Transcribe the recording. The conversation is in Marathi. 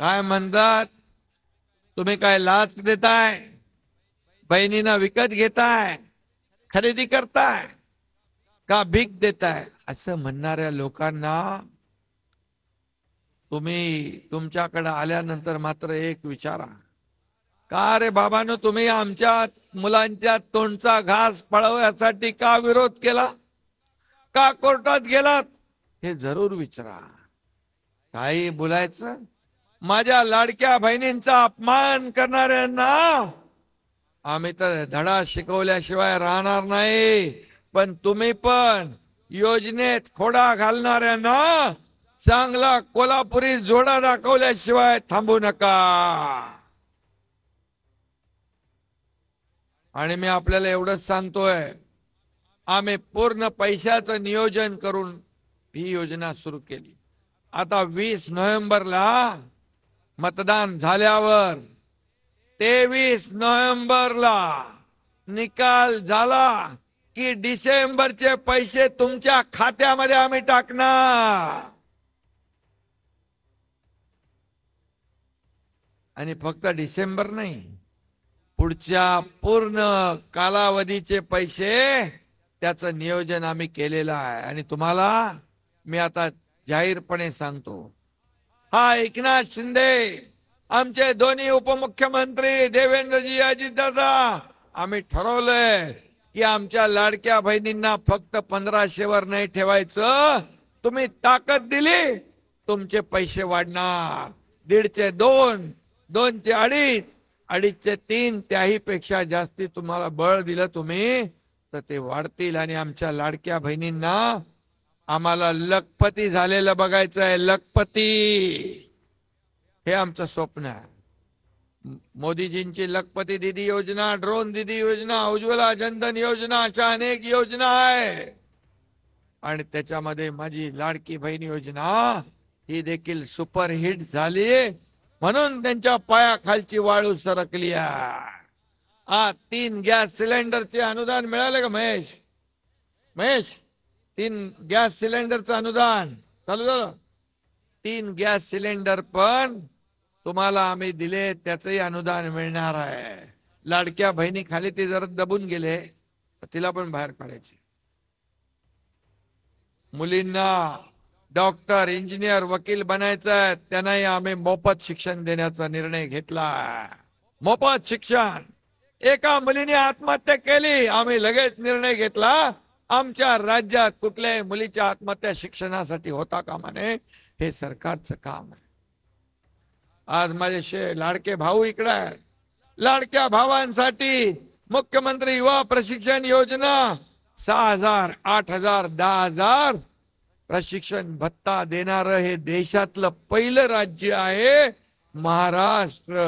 काय म्हणतात तुम्ही काय लाच देताय बहिणींना विकत घेताय खरेदी करताय का भीक देताय असं म्हणणाऱ्या लोकांना तुम्ही तुमच्याकडे आल्यानंतर मात्र एक विचारा का रे बाबानो तुम्ही आमच्या मुलांच्या तोंडचा घास पळवण्यासाठी का विरोध केला का कोर्टात गेलात हे जरूर विचारा काही बोलायचं माझ्या लाडक्या बहिणींचा अपमान करणाऱ्यांना आम्ही तर धडा शिकवल्याशिवाय राहणार नाही पण तुम्ही पण योजनेत खोडा घालणाऱ्यांना चांगला कोल्हापुरी जोडा दाखवल्याशिवाय थांबू नका आणि मी आपल्याला एवढंच सांगतोय आम्ही पूर्ण पैशाचं नियोजन करून ही योजना सुरू केली आता वीस नोव्हेंबरला मतदान झाल्यावर तेवीस नोव्हेंबरला निकाल झाला की डिसेंबरचे पैसे तुमच्या खात्यामध्ये आम्ही टाकणार आणि फक्त डिसेंबर नाही पुढच्या पूर्ण कालावधीचे पैसे त्याचं नियोजन आम्ही केलेलं आहे आणि तुम्हाला मी आता जाहीरपणे सांगतो हा एकनाथ शिंदे आमचे दोन्ही उपमुख्यमंत्री देवेंद्रजी दादा आम्ही ठरवलंय की आमच्या लाडक्या बहिणींना फक्त पंधराशे वर नाही ठेवायचं तुम्ही ताकद दिली तुमचे पैसे वाढणार दीडचे दोन चे अडीच चे तीन त्याही पेक्षा जास्ती तुम्हाला बळ दिलं तुम्ही तर ते वाढतील आणि आमच्या लाडक्या बहिणींना आम्हाला लखपती झालेलं बघायचं आहे लखपती हे आमचं स्वप्न आहे मोदीजींची लखपती दिदी योजना ड्रोन दिदी योजना उज्ज्वला जनधन योजना अशा अनेक योजना आहे आणि त्याच्यामध्ये माझी लाडकी बहीण योजना ही देखील सुपरहिट झाली म्हणून त्यांच्या पायाखालची वाळू सरकली आ तीन गॅस सिलेंडरचे अनुदान मिळाले का महेश महेश तीन गॅस सिलेंडरचं अनुदान चालू झालं तीन गॅस सिलेंडर पण तुम्हाला आम्ही दिले त्याचही अनुदान मिळणार आहे लाडक्या बहिणी खाली ते जर दबून गेले तिला पण बाहेर काढायचे मुलींना डॉक्टर इंजिनियर वकील बनायचं त्यांनाही आम्ही मोफत शिक्षण देण्याचा निर्णय घेतला मोफत शिक्षण एका मुलीने आत्महत्या केली आम्ही लगेच निर्णय घेतला आमच्या राज्यात कुठल्याही मुलीच्या आत्महत्या शिक्षणासाठी होता का नये हे सरकारचं काम आहे आज माझे शे लाडके भाऊ इकडे आहेत लाडक्या भावांसाठी मुख्यमंत्री युवा प्रशिक्षण योजना सहा हजार आठ हजार दहा हजार प्रशिक्षण भत्ता देणार हे देशातलं पहिलं राज्य आहे महाराष्ट्र